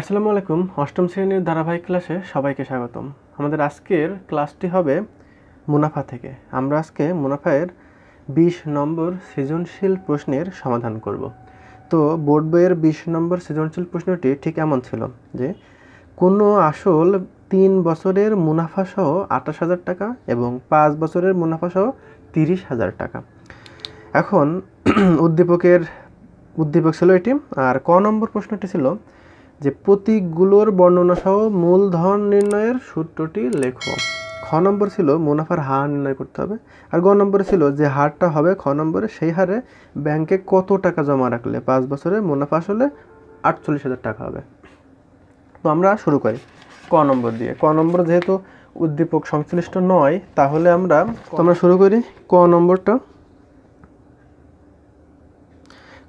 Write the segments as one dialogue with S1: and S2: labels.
S1: আসসালামু আলাইকুম অষ্টম শ্রেণীর ধারাবাহিক ক্লাসে সবাইকে স্বাগতম আমাদের আজকের ক্লাসটি হবে মুনাফা থেকে আমরা আজকে মুনাফায়ের বিশ নম্বর সৃজনশীল প্রশ্নের সমাধান করব তো বোর্ড বইয়ের বিশ নম্বর সৃজনশীল প্রশ্নটি ঠিক এমন ছিল যে কোনো আসল তিন বছরের মুনাফাসহ আঠাশ হাজার টাকা এবং পাঁচ বছরের মুনাফাসহ তিরিশ হাজার টাকা এখন উদ্দীপকের উদ্দীপক ছিল এটি আর ক নম্বর প্রশ্নটি ছিল যে প্রতীকগুলোর বর্ণনা সহ মূলধন নির্ণয়ের সূত্রটি লেখো খ নম্বর ছিল মুনাফার হার নির্ণয় করতে হবে আর গ নম্বরে ছিল যে হারটা হবে খ নম্বরে সেই হারে ব্যাংকে কত টাকা জমা রাখলে পাঁচ বছরে মুনাফা আসলে আটচল্লিশ হাজার টাকা হবে তো আমরা শুরু করি ক নম্বর দিয়ে ক নম্বর যেহেতু উদ্দীপক সংশ্লিষ্ট নয় তাহলে আমরা আমরা শুরু করি ক নম্বরটা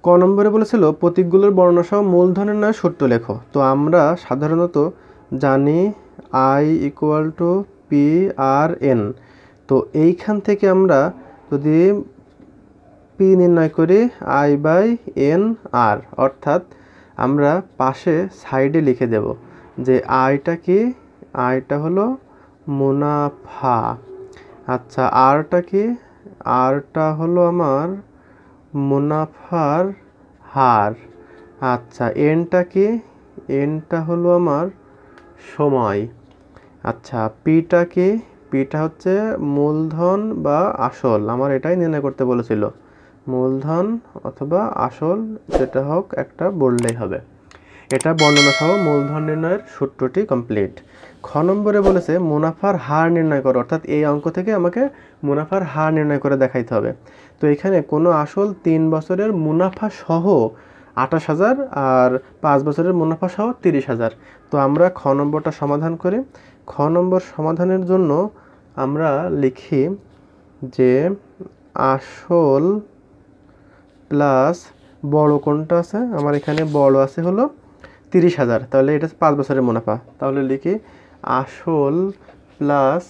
S1: ক নম্বরে বলেছিল প্রতীকগুলোর বর্ণসহ মূলধনের নয় সত্য লেখ তো আমরা সাধারণত জানি I equal to P R N তো এইখান থেকে আমরা যদি পি নির্ণয় করি আই বাই এন আর অর্থাৎ আমরা পাশে সাইডে লিখে দেব যে আয়টা কি আয়টা হলো মুনাফা আচ্ছা আরটা কি আরটা হলো আমার মুনাফার হার আচ্ছা এনটা কি এনটা হলো আমার সময় আচ্ছা পিটা কি পিটা হচ্ছে মূলধন বা আসল আমার এটাই নির্ণয় করতে বলেছিল মূলধন অথবা আসল যেটা হোক একটা বললেই হবে এটা বর্ণনা সহ মূলধন নির্ণয়ের সূত্রটি কমপ্লিট খ নম্বরে বলেছে মুনাফার হার নির্ণয় করো অর্থাৎ এই অঙ্ক থেকে আমাকে মুনাফার হার নির্ণয় করে দেখাইতে হবে তো এখানে কোনো আসল তিন বছরের মুনাফা সহ আঠাশ হাজার আর পাঁচ বছরের মুনাফা সহ তিরিশ হাজার তো আমরা খ নম্বরটা সমাধান করি খ নম্বর সমাধানের জন্য আমরা লিখি যে আসল প্লাস বড় কোনটা আছে আমার এখানে বড় আছে হলো তিরিশ হাজার তাহলে এটা পাঁচ বছরের মুনাফা তাহলে লিখি আসল প্লাস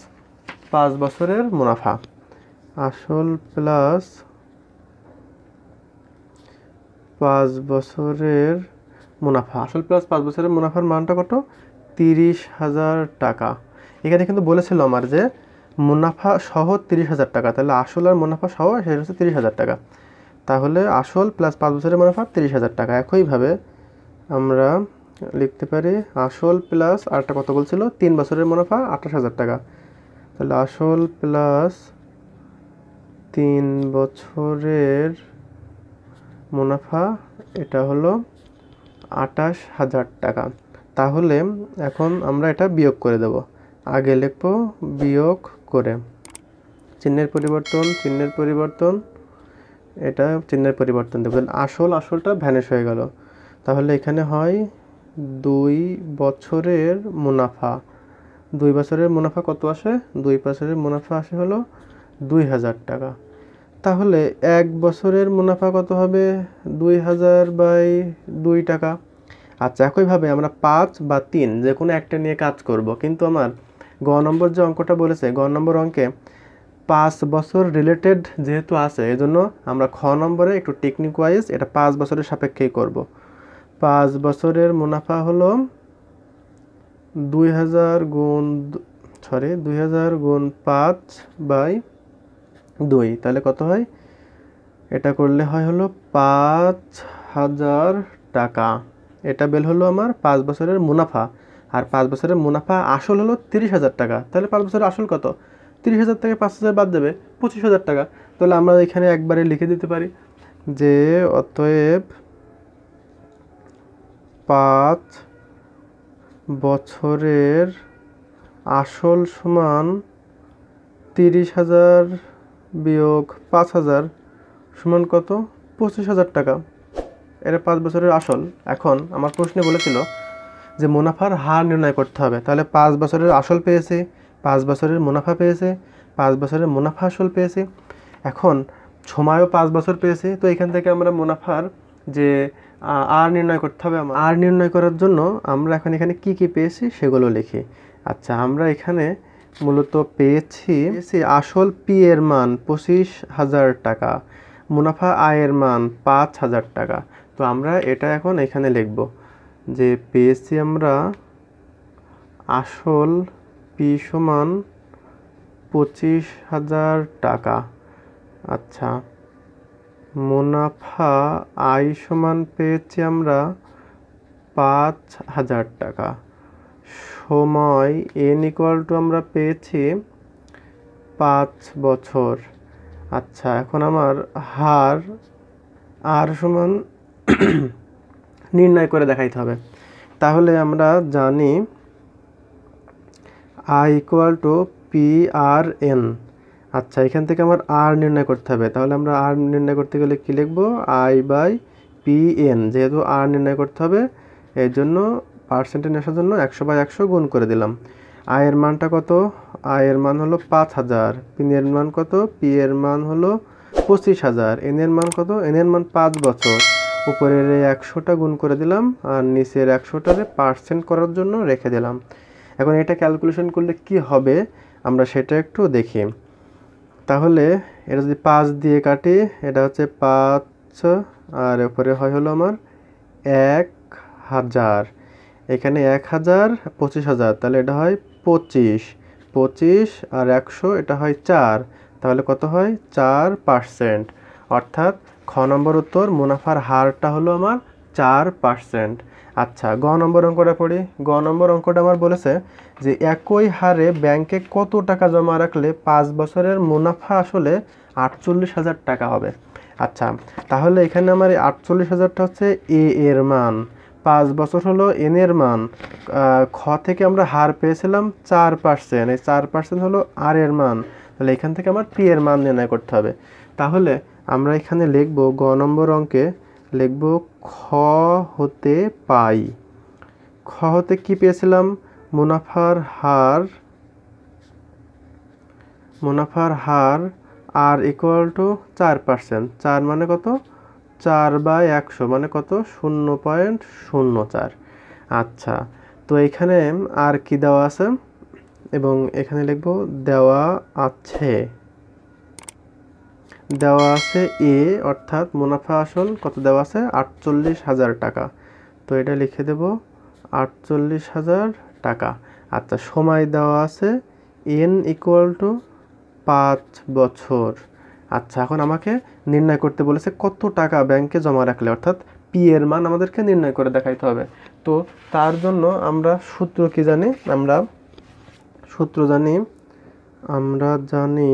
S1: পাঁচ বছরের মুনাফা আসল প্লাস পাঁচ বছরের মুনাফা আসল প্লাস পাঁচ বছরের মুনাফার মানটা কত তিরিশ হাজার টাকা এখানে কিন্তু বলেছিল আমার যে মুনাফা সহ তিরিশ হাজার টাকা তাহলে আসল আর মুনাফা সহ সেটা হচ্ছে তিরিশ হাজার টাকা তাহলে আসল প্লাস পাঁচ বছরের মুনাফা তিরিশ হাজার টাকা একইভাবে আমরা লিখতে পারি আসল প্লাস একটা কত বলছিল তিন বছরের মুনাফা আঠাশ হাজার টাকা তাহলে আসল প্লাস তিন বছরের মুনাফা এটা হলো আঠাশ হাজার টাকা তাহলে এখন আমরা এটা বিয়োগ করে দেব আগে লিখব বিয়োগ করে চিহ্নের পরিবর্তন চিহ্নের পরিবর্তন এটা চিহ্নের পরিবর্তন দেবো আসল আসলটা ভ্যানিশ হয়ে গেল তাহলে এখানে হয় দুই বছরের মুনাফা দুই বছরের মুনাফা কত আসে দুই বছরের মুনাফা আসে হলো দুই হাজার টাকা তাহলে এক বছরের মুনাফা কত হবে দুই হাজার বাই দুই টাকা আচ্ছা একইভাবে আমরা পাঁচ বা তিন যে কোনো একটা নিয়ে কাজ করব কিন্তু আমার গ নম্বর যে অঙ্কটা বলেছে গ নম্বর অঙ্কে পাঁচ বছর রিলেটেড যেহেতু আছে এজন্য আমরা খ নম্বরে একটু টেকনিক ওয়াইজ এটা পাঁচ বছরের সাপেক্ষেই করব পাঁচ বছরের মুনাফা হলো দুই হাজার গুণ সরি দুই হাজার গুণ পাঁচ বাই দুই তাহলে কত হয় এটা করলে হয় হলো পাঁচ হাজার টাকা এটা বেল হলো আমার পাঁচ বছরের মুনাফা আর পাঁচ বছরের মুনাফা আসল হলো তিরিশ হাজার টাকা তাহলে পাঁচ বছরের আসল কত তিরিশ হাজার থেকে পাঁচ হাজার বাদ দেবে পঁচিশ হাজার টাকা তাহলে আমরা এখানে একবারে লিখে দিতে পারি যে অতএব পাঁচ বছরের আসল সমান তিরিশ হাজার বিয়োগ পাঁচ হাজার সমান কত পঁচিশ হাজার টাকা এটা পাঁচ বছরের আসল এখন আমার প্রশ্নে বলেছিল যে মুনাফার হার নির্ণয় করতে হবে তাহলে পাঁচ বছরের আসল পেয়েছে পাঁচ বছরের মুনাফা পেয়েছে পাঁচ বছরের মুনাফা আসল পেয়েছে এখন সময়ও পাঁচ বছর পেয়েছে তো এখান থেকে আমরা মুনাফার যে আর নির্ণয় করতে হবে আর নির্ণয় করার জন্য আমরা এখন এখানে কি কি পেয়েছি সেগুলো লিখি আচ্ছা আমরা এখানে মূলত পেয়েছি পেয়েছি আসল পি এর মান পঁচিশ হাজার টাকা মুনাফা আয়ের মান পাঁচ হাজার টাকা তো আমরা এটা এখন এখানে লিখব যে পেয়েছি আমরা আসল পি সমান পঁচিশ হাজার টাকা আচ্ছা মুনাফা আয় সমান পেয়েছি আমরা পাঁচ হাজার টাকা সময় এন ইকুয়াল টু আমরা পেয়েছি পাঁচ বছর আচ্ছা এখন আমার হার আর সমান নির্ণয় করে দেখাইতে হবে তাহলে আমরা জানি I equal to P R N আচ্ছা এখান থেকে আমার আর নির্ণয় করতে হবে তাহলে আমরা আর নির্ণয় করতে গেলে কী লিখব আই বাই পি এন যেহেতু আর নির্ণয় করতে হবে এর জন্য পার্সেন্টেজ আসার জন্য একশো বাই একশো গুণ করে দিলাম আয়ের মানটা কত আয়ের মান হলো পাঁচ হাজার পিনের মান কত পি এর মান হলো পঁচিশ হাজার এনের মান কত এনের মান পাঁচ বছর উপরের একশোটা গুণ করে দিলাম আর নিচের একশোটাতে পার্সেন্ট করার জন্য রেখে দিলাম এখন এটা ক্যালকুলেশন করলে কি হবে আমরা সেটা একটু দেখি তাহলে এটা যদি পাঁচ দিয়ে কাটি এটা হচ্ছে পাঁচ আর এরপরে হয় হলো আমার এক হাজার এখানে এক হাজার পঁচিশ হাজার তাহলে এটা হয় পঁচিশ পঁচিশ আর একশো এটা হয় চার তাহলে কত হয় চার পার্সেন্ট অর্থাৎ খ নম্বর উত্তর মুনাফার হারটা হলো আমার চার পার্সেন্ট আচ্ছা গ নম্বর অঙ্কটা পড়ি গ নম্বর অঙ্কটা আমার বলেছে যে একই হারে ব্যাংকে কত টাকা জমা রাখলে পাঁচ বছরের মুনাফা আসলে আটচল্লিশ হাজার টাকা হবে আচ্ছা তাহলে এখানে আমার এই আটচল্লিশ হাজারটা হচ্ছে এ এর মান পাঁচ বছর হলো এন এর মান খ থেকে আমরা হার পেয়েছিলাম চার পার্সেন্ট এই চার পার্সেন্ট হলো আর এর মান তাহলে এখান থেকে আমার পি এর মান নির্ণয় করতে হবে তাহলে আমরা এখানে লিখব গ নম্বর অঙ্কে লিখব খ হতে পাই খ হতে কী পেয়েছিলাম মুনাফার হার মুনাফার হার আর ইকুয়াল টু চার পার্সেন্ট চার মানে কত চার বাই একশো মানে কত শূন্য পয়েন্ট শূন্য চার আচ্ছা তো এখানে আর কি দেওয়া আছে এবং এখানে লিখব দেওয়া আছে দেওয়া আছে এ অর্থাৎ মুনাফা আসল কত দেওয়া আছে আটচল্লিশ হাজার টাকা তো এটা লিখে দেব আটচল্লিশ হাজার টাকা আচ্ছা সময় দেওয়া আছে এন ইকুয়াল টু পাঁচ বছর আচ্ছা এখন আমাকে নির্ণয় করতে বলেছে কত টাকা ব্যাংকে জমা রাখলে অর্থাৎ পি এর মান আমাদেরকে নির্ণয় করে দেখাইতে হবে তো তার জন্য আমরা সূত্র কি জানি আমরা সূত্র জানি আমরা জানি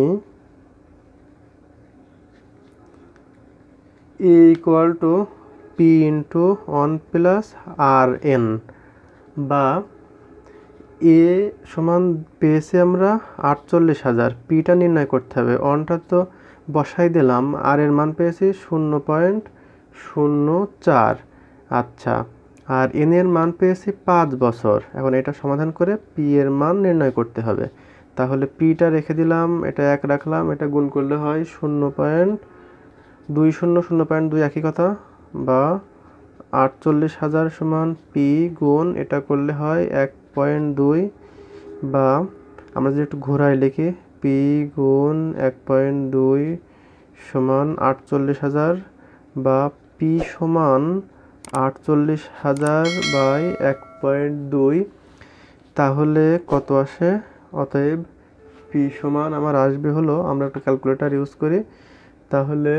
S1: A equal to P into one plus R N বা এ সমান পেয়েছি আমরা আটচল্লিশ হাজার পিটা নির্ণয় করতে হবে অনটা তো বসাই দিলাম আর এর মান পেয়েছি শূন্য পয়েন্ট শূন্য চার আচ্ছা আর এন এর মান পেয়েছি পাঁচ বছর এখন এটা সমাধান করে পি এর মান নির্ণয় করতে হবে তাহলে পিটা রেখে দিলাম এটা এক রাখলাম এটা গুণ করলে হয় শূন্য পয়েন্ট দুই শূন্য শূন্য পয়েন্ট দুই একই কথা বা আটচল্লিশ হাজার সমান পি গুণ এটা করলে হয় এক পয়েন্ট দুই বা আমরা যদি একটু ঘোরাই লিখি পি গুণ এক পয়েন্ট দুই সমান আটচল্লিশ হাজার বা পি সমান আটচল্লিশ হাজার বাই এক পয়েন্ট দুই তাহলে কত আসে অতএব পি সমান আমার আসবে হলো আমরা একটা ক্যালকুলেটার ইউজ করি তাহলে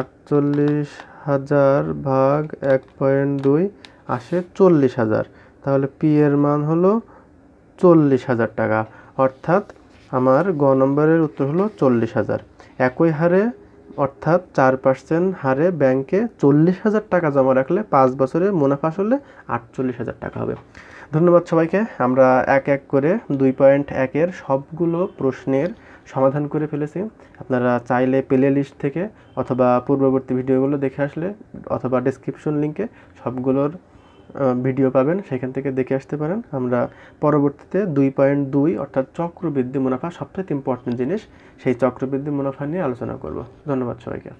S1: আটচল্লিশ হাজার ভাগ এক পয়েন্ট দুই আসে চল্লিশ হাজার তাহলে পি এর মান হলো চল্লিশ হাজার টাকা অর্থাৎ আমার গ নম্বরের উত্তর হলো চল্লিশ হাজার একই হারে অর্থাৎ চার পার্সেন্ট হারে ব্যাংকে চল্লিশ হাজার টাকা জমা রাখলে পাঁচ বছরে মুনাফা আসলে আটচল্লিশ হাজার টাকা হবে ধন্যবাদ সবাইকে আমরা এক এক করে দুই পয়েন্ট একের সবগুলো প্রশ্নের সমাধান করে ফেলেছি আপনারা চাইলে প্লে লিস্ট থেকে অথবা পূর্ববর্তী ভিডিওগুলো দেখে আসলে অথবা ডিসক্রিপশন লিঙ্কে সবগুলোর ভিডিও পাবেন সেখান থেকে দেখে আসতে পারেন আমরা পরবর্তীতে দুই পয়েন্ট দুই অর্থাৎ চক্রবৃদ্ধি মুনাফা সবচেয়ে ইম্পর্টেন্ট জিনিস সেই চক্রবৃদ্ধি মুনাফা নিয়ে আলোচনা করব ধন্যবাদ সবাইকে